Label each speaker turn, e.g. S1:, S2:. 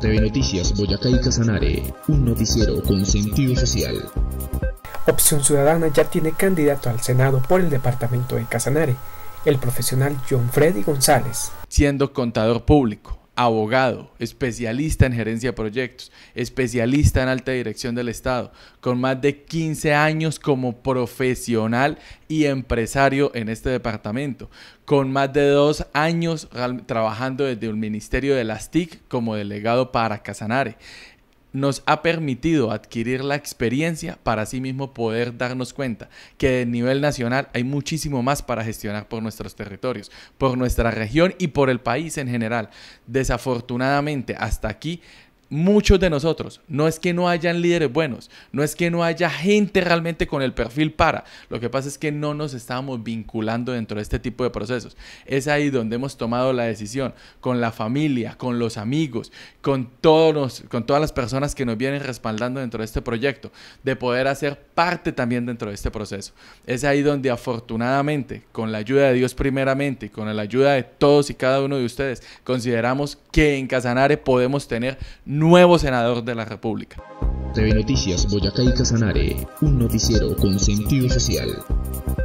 S1: TV Noticias Boyacá y Casanare, un noticiero con sentido social. Opción Ciudadana ya tiene candidato al Senado por el departamento de Casanare,
S2: el profesional John Freddy González. Siendo contador público, abogado, especialista en gerencia de proyectos, especialista en alta dirección del Estado, con más de 15 años como profesional y empresario en este departamento, con más de dos años trabajando desde el Ministerio de las TIC como delegado para Casanare nos ha permitido adquirir la experiencia para sí mismo poder darnos cuenta que a nivel nacional hay muchísimo más para gestionar por nuestros territorios, por nuestra región y por el país en general. Desafortunadamente, hasta aquí muchos de nosotros. No es que no hayan líderes buenos, no es que no haya gente realmente con el perfil para. Lo que pasa es que no nos estamos vinculando dentro de este tipo de procesos. Es ahí donde hemos tomado la decisión con la familia, con los amigos, con todos con todas las personas que nos vienen respaldando dentro de este proyecto, de poder hacer parte también dentro de este proceso. Es ahí donde afortunadamente, con la ayuda de Dios primeramente con la ayuda de todos y cada uno de ustedes, consideramos que en Casanare podemos tener nuevo senador de la República. TV
S1: Noticias Boyacá y Casanare, un noticiero con sentido social.